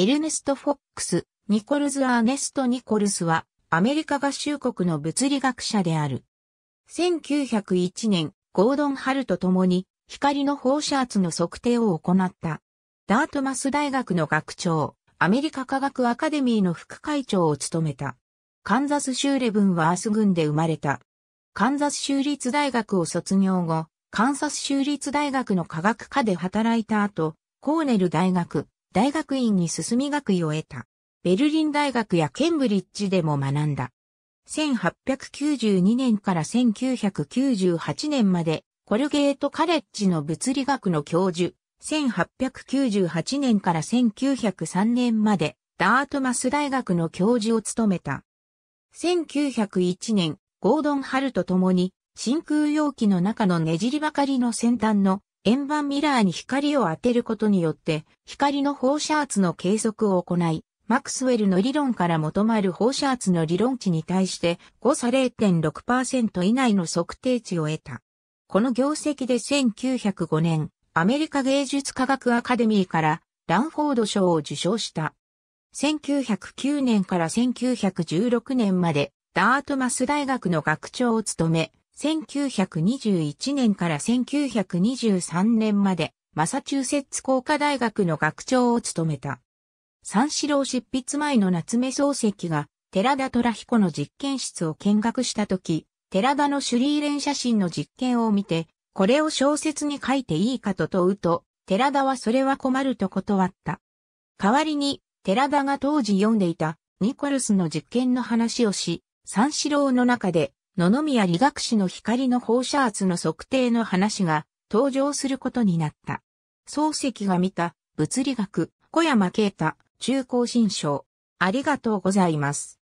エルネスト・フォックス、ニコルズ・アーネスト・ニコルスは、アメリカ合衆国の物理学者である。1901年、ゴードン・ハルと共に、光の放射圧の測定を行った。ダートマス大学の学長、アメリカ科学アカデミーの副会長を務めた。カンザス州レブンはアース郡で生まれた。カンザス州立大学を卒業後、カンザス州立大学の科学科で働いた後、コーネル大学、大学院に進み学位を得た。ベルリン大学やケンブリッジでも学んだ。1892年から1998年まで、コルゲートカレッジの物理学の教授。1898年から1903年まで、ダートマス大学の教授を務めた。1901年、ゴードン・ハルと共に、真空容器の中のねじりばかりの先端の円盤ミラーに光を当てることによって、光の放射圧の計測を行い、マクスウェルの理論から求まる放射圧の理論値に対して誤差0.6%以内の測定値を得た。この業績で1905年、アメリカ芸術科学アカデミーからランフォード賞を受賞した。1909年から1916年までダートマス大学の学長を務め、1921年から1923年まで、マサチューセッツ工科大学の学長を務めた。三四郎執筆前の夏目漱石が、寺田虎彦の実験室を見学したとき、寺田のシュリーレン写真の実験を見て、これを小説に書いていいかと問うと、寺田はそれは困ると断った。代わりに、寺田が当時読んでいたニコルスの実験の話をし、三四郎の中で野々宮理学士の光の放射圧の測定の話が登場することになった。漱石が見た物理学、小山慶太、中高新章。ありがとうございます。